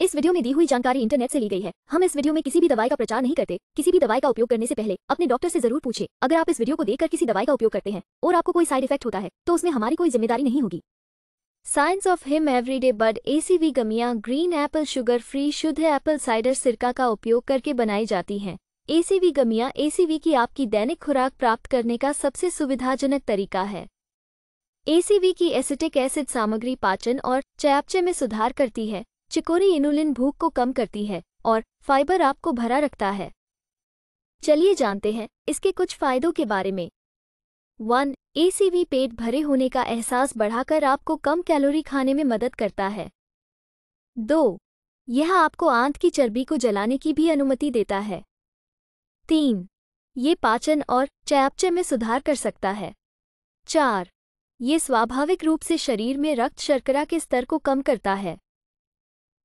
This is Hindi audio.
इस वीडियो में दी हुई जानकारी इंटरनेट से ली गई है हम इस वीडियो में किसी भी दवाई का प्रचार नहीं करते किसी भी दवाई का उपयोग करने से पहले अपने डॉक्टर से जरूर पूछे अगर आप इस वीडियो को देखकर किसी दवाई का उपयोग करते हैं और आपको कोई साइड इफेक्ट होता है तो उसमें हमारी कोई जिम्मेदारी नहीं होगी साइंस ऑफ हिम एवरीडे बर्ड ACV gummies green apple sugar free शुद्ध एप्पल साइडर सिरका का उपयोग करके बनाई जाती हैं एसीवी गमियां एसीवी की आपकी दैनिक खुराक प्राप्त करने का सबसे सुविधाजनक तरीका है एसीवी की एसिटिक एसिड सामग्री पाचन और चयापचे में सुधार करती है चिकोरी इनुलिन भूख को कम करती है और फाइबर आपको भरा रखता है चलिए जानते हैं इसके कुछ फायदों के बारे में वन एसीवी पेट भरे होने का एहसास बढ़ाकर आपको कम कैलोरी खाने में मदद करता है दो यह आपको आंत की चर्बी को जलाने की भी अनुमति देता है तीन ये पाचन और चयापचय में सुधार कर सकता है चार ये स्वाभाविक रूप से शरीर में रक्त शर्करा के स्तर को कम करता है